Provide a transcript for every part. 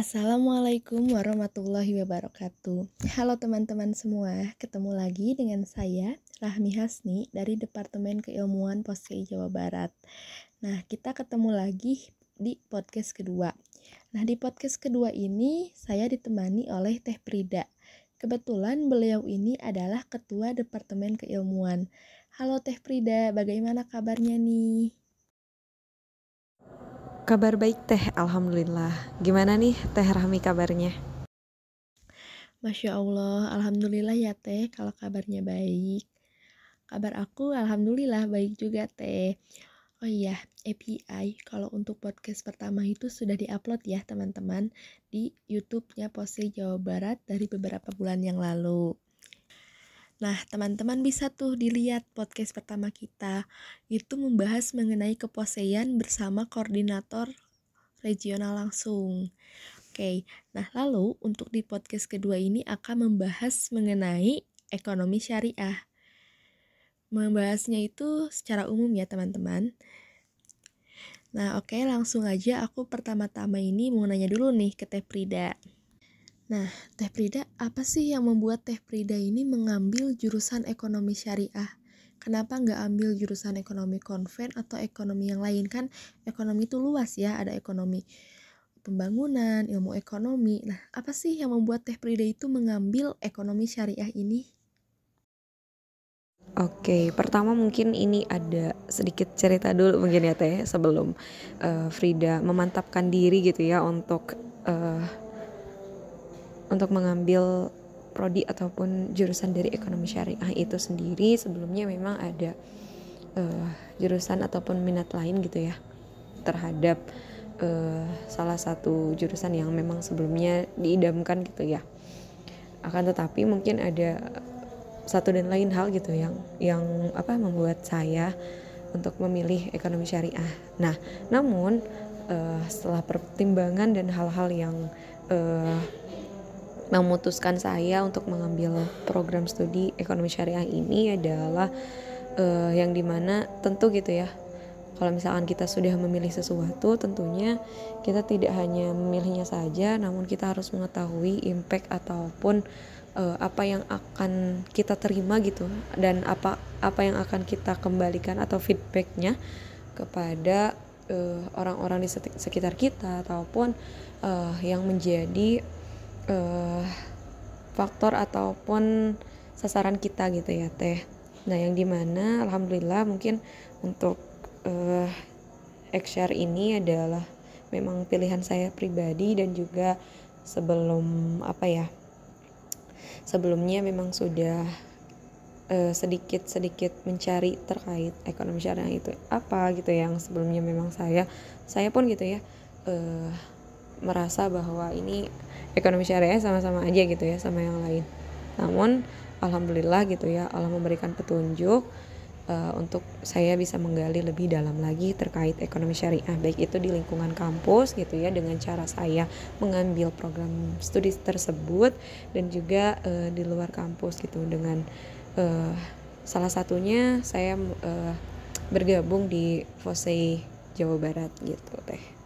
Assalamualaikum warahmatullahi wabarakatuh. Halo teman-teman semua, ketemu lagi dengan saya Rahmi Hasni dari Departemen Keilmuan Poskei Jawa Barat. Nah, kita ketemu lagi di podcast kedua. Nah, di podcast kedua ini saya ditemani oleh Teh Prida. Kebetulan beliau ini adalah Ketua Departemen Keilmuan. Halo Teh Prida, bagaimana kabarnya nih? Kabar baik teh, alhamdulillah. Gimana nih teh Rahmi kabarnya? Masya Allah, alhamdulillah ya teh kalau kabarnya baik. Kabar aku alhamdulillah baik juga teh. Oh iya, API kalau untuk podcast pertama itu sudah diupload ya teman-teman di YouTube-nya Pose Jawa Barat dari beberapa bulan yang lalu. Nah, teman-teman bisa tuh dilihat podcast pertama kita itu membahas mengenai keposean bersama koordinator regional langsung. Oke, nah lalu untuk di podcast kedua ini akan membahas mengenai ekonomi syariah. Membahasnya itu secara umum ya teman-teman. Nah oke langsung aja aku pertama-tama ini mau nanya dulu nih ke Teh Prida. Nah, Teh Prida, apa sih yang membuat Teh Prida ini mengambil jurusan ekonomi syariah? Kenapa nggak ambil jurusan ekonomi konven atau ekonomi yang lain? Kan ekonomi itu luas ya, ada ekonomi pembangunan, ilmu ekonomi. Nah, apa sih yang membuat Teh Prida itu mengambil ekonomi syariah ini? Oke, pertama mungkin ini ada sedikit cerita dulu mungkin ya Teh sebelum uh, Frida memantapkan diri gitu ya untuk uh, untuk mengambil prodi ataupun jurusan dari ekonomi syariah itu sendiri sebelumnya memang ada uh, jurusan ataupun minat lain gitu ya terhadap uh, salah satu jurusan yang memang sebelumnya diidamkan gitu ya akan tetapi mungkin ada satu dan lain hal gitu yang yang apa membuat saya untuk memilih ekonomi syariah. Nah, namun uh, setelah pertimbangan dan hal-hal yang uh, memutuskan saya untuk mengambil program studi ekonomi syariah ini adalah uh, yang dimana tentu gitu ya kalau misalkan kita sudah memilih sesuatu tentunya kita tidak hanya memilihnya saja namun kita harus mengetahui impact ataupun uh, apa yang akan kita terima gitu dan apa apa yang akan kita kembalikan atau feedbacknya kepada eh, orang-orang uh, di sekitar kita ataupun uh, yang menjadi uh, faktor ataupun sasaran kita gitu ya teh nah yang dimana alhamdulillah mungkin untuk uh, ini adalah memang pilihan saya pribadi dan juga sebelum apa ya sebelumnya memang sudah eh, sedikit-sedikit mencari terkait ekonomi syariah itu apa gitu yang sebelumnya memang saya saya pun gitu ya uh, merasa bahwa ini ekonomi syariah sama-sama aja gitu ya sama yang lain namun alhamdulillah gitu ya Allah memberikan petunjuk uh, untuk saya bisa menggali lebih dalam lagi terkait ekonomi syariah baik itu di lingkungan kampus gitu ya dengan cara saya mengambil program studi tersebut dan juga uh, di luar kampus gitu dengan uh, salah satunya saya uh, bergabung di Fosei Jawa Barat gitu teh.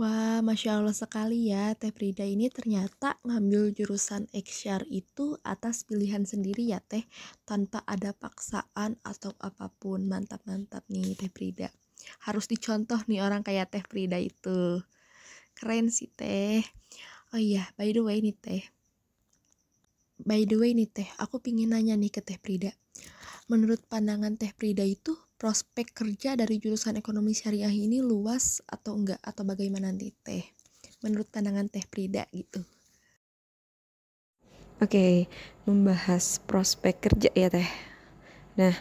Wah, Masya Allah sekali ya, Teh Frida ini ternyata ngambil jurusan XR itu atas pilihan sendiri ya Teh, tanpa ada paksaan atau apapun. Mantap-mantap nih Teh Frida. Harus dicontoh nih orang kayak Teh Frida itu. Keren sih Teh. Oh iya, by the way nih Teh. By the way nih Teh, aku pingin nanya nih ke Teh Frida. Menurut pandangan Teh Frida itu, prospek kerja dari jurusan ekonomi syariah ini luas atau enggak atau bagaimana nanti teh menurut pandangan teh Prida gitu Oke, okay, membahas prospek kerja ya teh. Nah,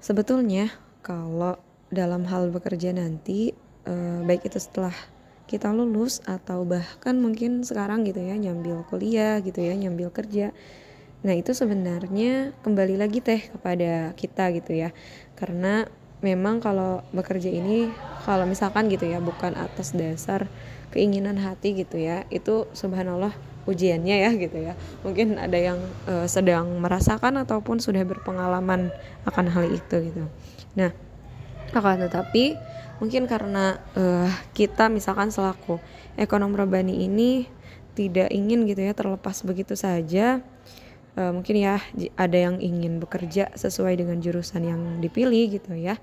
sebetulnya kalau dalam hal bekerja nanti, eh, baik itu setelah kita lulus atau bahkan mungkin sekarang gitu ya, nyambil kuliah gitu ya, nyambil kerja, Nah, itu sebenarnya kembali lagi teh kepada kita gitu ya. Karena memang kalau bekerja ini kalau misalkan gitu ya bukan atas dasar keinginan hati gitu ya. Itu subhanallah ujiannya ya gitu ya. Mungkin ada yang uh, sedang merasakan ataupun sudah berpengalaman akan hal itu gitu. Nah, akan tetapi mungkin karena uh, kita misalkan selaku ekonom rebani ini tidak ingin gitu ya terlepas begitu saja e, mungkin ya ada yang ingin bekerja sesuai dengan jurusan yang dipilih gitu ya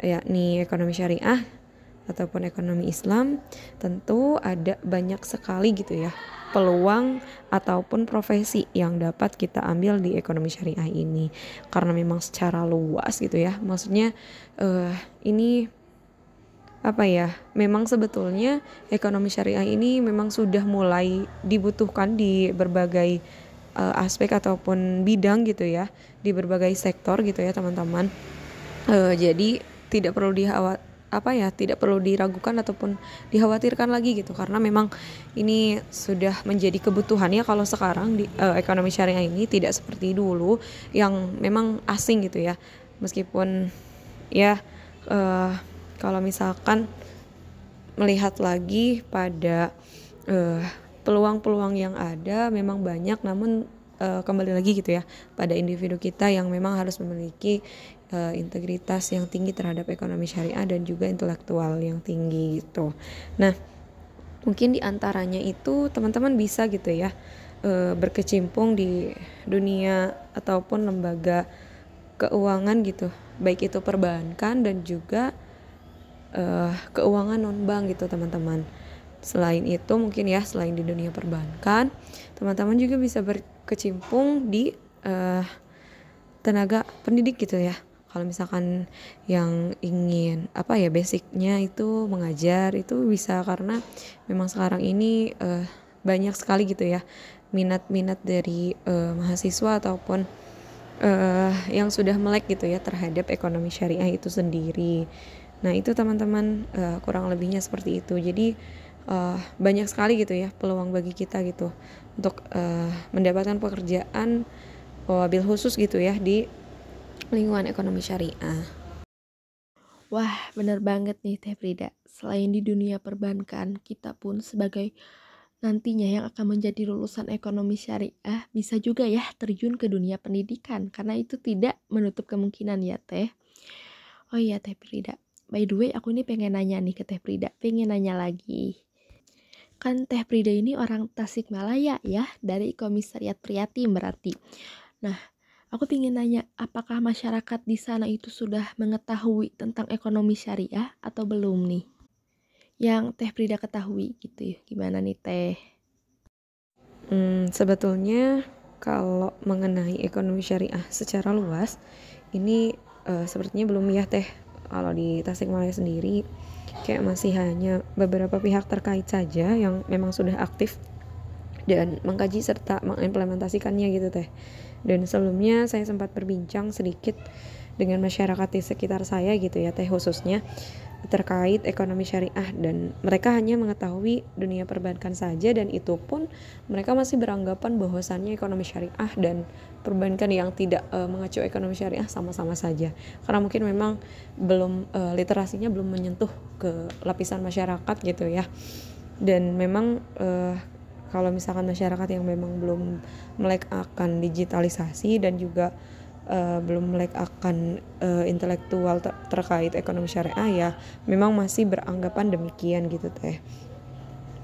yakni ekonomi syariah ataupun ekonomi Islam tentu ada banyak sekali gitu ya peluang ataupun profesi yang dapat kita ambil di ekonomi syariah ini karena memang secara luas gitu ya maksudnya uh, ini apa ya memang sebetulnya ekonomi syariah ini memang sudah mulai dibutuhkan di berbagai uh, aspek ataupun bidang gitu ya di berbagai sektor gitu ya teman-teman uh, jadi tidak perlu dikhawat apa ya tidak perlu diragukan ataupun dikhawatirkan lagi gitu karena memang ini sudah menjadi kebutuhan ya kalau sekarang di uh, ekonomi syariah ini tidak seperti dulu yang memang asing gitu ya meskipun ya uh, kalau misalkan melihat lagi pada uh, peluang-peluang yang ada memang banyak namun uh, kembali lagi gitu ya pada individu kita yang memang harus memiliki uh, integritas yang tinggi terhadap ekonomi syariah dan juga intelektual yang tinggi gitu. Nah, mungkin diantaranya itu teman-teman bisa gitu ya uh, berkecimpung di dunia ataupun lembaga keuangan gitu, baik itu perbankan dan juga uh, keuangan non bank gitu teman-teman Selain itu mungkin ya selain di dunia perbankan, teman-teman juga bisa berkecimpung di uh, tenaga pendidik gitu ya. Kalau misalkan yang ingin apa ya basicnya itu mengajar itu bisa karena memang sekarang ini uh, banyak sekali gitu ya minat-minat dari uh, mahasiswa ataupun uh, yang sudah melek gitu ya terhadap ekonomi syariah itu sendiri. Nah itu teman-teman uh, kurang lebihnya seperti itu. Jadi uh, banyak sekali gitu ya peluang bagi kita gitu untuk uh, mendapatkan pekerjaan wabil eh, khusus gitu ya di lingkungan ekonomi syariah. Wah, bener banget nih Teh Frida. Selain di dunia perbankan, kita pun sebagai nantinya yang akan menjadi lulusan ekonomi syariah bisa juga ya terjun ke dunia pendidikan karena itu tidak menutup kemungkinan ya teh oh iya teh Frida by the way aku ini pengen nanya nih ke teh Frida pengen nanya lagi Kan Teh Prida ini orang Tasikmalaya ya, dari Komisariat Priyati berarti. Nah, aku ingin nanya, apakah masyarakat di sana itu sudah mengetahui tentang ekonomi syariah atau belum nih? Yang Teh Prida ketahui gitu ya, gimana nih Teh? Hmm, sebetulnya kalau mengenai ekonomi syariah secara luas, ini uh, sepertinya belum ya Teh kalau di Tasikmalaya sendiri kayak masih hanya beberapa pihak terkait saja yang memang sudah aktif dan mengkaji serta mengimplementasikannya gitu teh. Dan sebelumnya saya sempat berbincang sedikit dengan masyarakat di sekitar saya gitu ya teh khususnya terkait ekonomi syariah dan mereka hanya mengetahui dunia perbankan saja dan itu pun mereka masih beranggapan bahwasannya ekonomi syariah dan perbankan yang tidak e, mengacu ekonomi syariah sama-sama saja karena mungkin memang belum e, literasinya belum menyentuh ke lapisan masyarakat gitu ya dan memang e, kalau misalkan masyarakat yang memang belum melek akan digitalisasi dan juga uh, belum melek akan uh, intelektual ter terkait ekonomi syariah ya memang masih beranggapan demikian gitu teh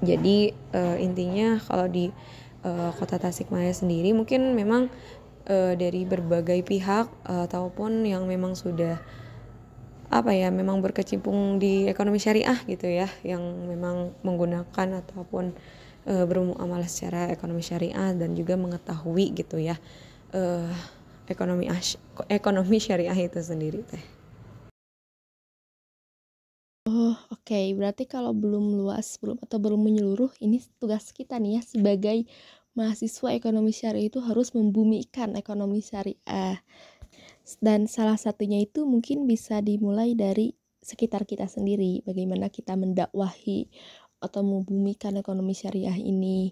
jadi uh, intinya kalau di uh, kota Tasikmalaya sendiri mungkin memang uh, dari berbagai pihak uh, ataupun yang memang sudah apa ya memang berkecimpung di ekonomi syariah gitu ya yang memang menggunakan ataupun berumur bermuamalah secara ekonomi syariah dan juga mengetahui gitu ya uh, ekonomi ekonomi syariah itu sendiri teh. Oh, oke. Okay. Berarti kalau belum luas, belum atau belum menyeluruh, ini tugas kita nih ya sebagai mahasiswa ekonomi syariah itu harus membumikan ekonomi syariah. Dan salah satunya itu mungkin bisa dimulai dari sekitar kita sendiri, bagaimana kita mendakwahi atau membumikan ekonomi syariah ini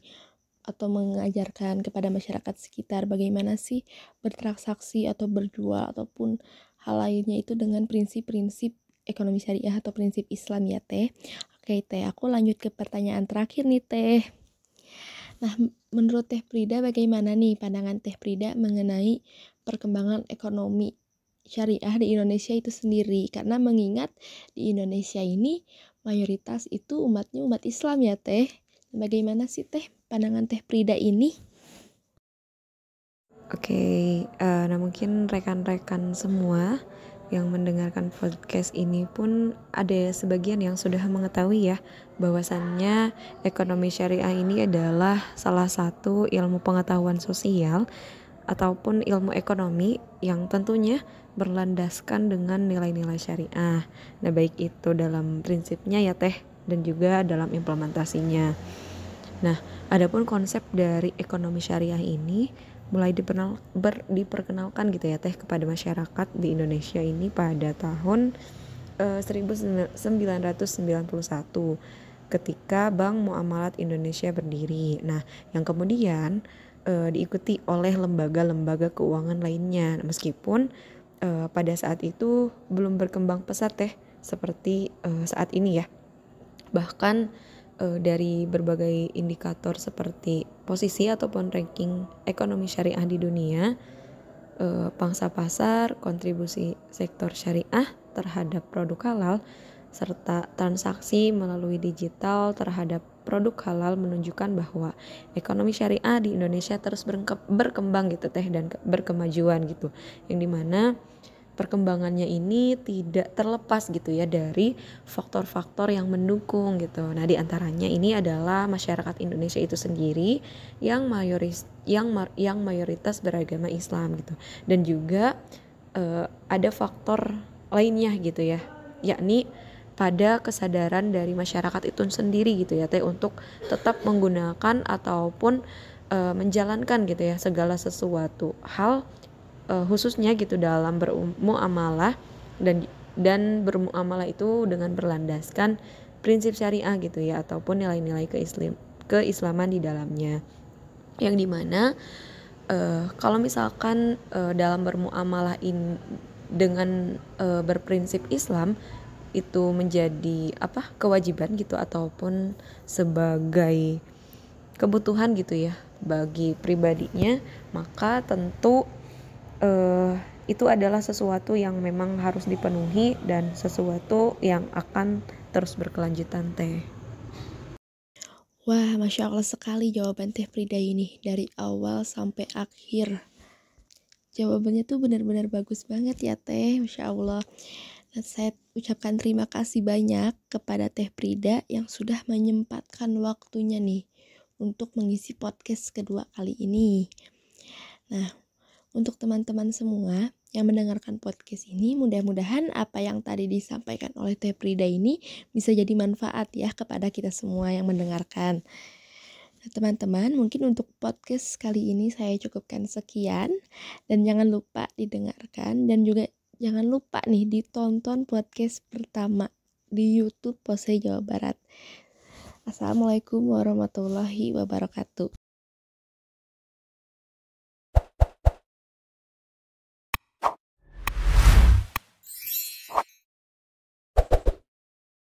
atau mengajarkan kepada masyarakat sekitar bagaimana sih bertransaksi atau berjual ataupun hal lainnya itu dengan prinsip-prinsip ekonomi syariah atau prinsip Islam ya teh. Oke teh, aku lanjut ke pertanyaan terakhir nih teh. Nah, menurut Teh Prida bagaimana nih pandangan Teh Prida mengenai perkembangan ekonomi syariah di Indonesia itu sendiri? Karena mengingat di Indonesia ini mayoritas itu umatnya umat Islam ya Teh. Bagaimana sih Teh pandangan Teh Prida ini? Oke, okay, uh, eh, nah mungkin rekan-rekan semua yang mendengarkan podcast ini pun ada sebagian yang sudah mengetahui ya bahwasannya ekonomi syariah ini adalah salah satu ilmu pengetahuan sosial ataupun ilmu ekonomi yang tentunya berlandaskan dengan nilai-nilai syariah. Nah, baik itu dalam prinsipnya ya teh dan juga dalam implementasinya. Nah, adapun konsep dari ekonomi syariah ini mulai diperkenal, ber, diperkenalkan gitu ya teh kepada masyarakat di Indonesia ini pada tahun eh, 1991 ketika Bank Muamalat Indonesia berdiri. Nah, yang kemudian eh, diikuti oleh lembaga-lembaga keuangan lainnya. Nah, meskipun eh, pada saat itu belum berkembang pesat teh seperti eh, saat ini ya. Bahkan uh, dari berbagai indikator seperti posisi ataupun ranking ekonomi syariah di dunia, uh, pangsa pasar, kontribusi sektor syariah terhadap produk halal, serta transaksi melalui digital terhadap produk halal menunjukkan bahwa ekonomi syariah di Indonesia terus berkembang gitu teh dan berkemajuan gitu yang dimana mana perkembangannya ini tidak terlepas gitu ya dari faktor-faktor yang mendukung gitu. Nah, diantaranya ini adalah masyarakat Indonesia itu sendiri yang mayoris yang yang mayoritas beragama Islam gitu. Dan juga uh, ada faktor lainnya gitu ya, yakni pada kesadaran dari masyarakat itu sendiri gitu ya teh untuk tetap menggunakan ataupun e, menjalankan gitu ya segala sesuatu hal uh, khususnya gitu dalam bermuamalah dan dan bermuamalah itu dengan berlandaskan prinsip syariah gitu ya ataupun nilai-nilai keislam keislaman di dalamnya yang dimana uh, kalau misalkan uh, dalam bermuamalah in dengan uh, berprinsip Islam itu menjadi apa kewajiban gitu ataupun sebagai kebutuhan gitu ya bagi pribadinya maka tentu uh, itu adalah sesuatu yang memang harus dipenuhi dan sesuatu yang akan terus berkelanjutan teh. Wah, masya Allah sekali jawaban Teh Frida ini dari awal sampai akhir. Jawabannya tuh benar-benar bagus banget ya Teh, masya Allah. Dan saya ucapkan terima kasih banyak kepada Teh Frida yang sudah menyempatkan waktunya nih untuk mengisi podcast kedua kali ini. Nah, untuk teman-teman semua yang mendengarkan podcast ini, mudah-mudahan apa yang tadi disampaikan oleh Teh Prida ini bisa jadi manfaat ya kepada kita semua yang mendengarkan. Nah, teman-teman, mungkin untuk podcast kali ini saya cukupkan sekian dan jangan lupa didengarkan dan juga jangan lupa nih ditonton podcast pertama di YouTube Pose Jawa Barat. Assalamualaikum warahmatullahi wabarakatuh.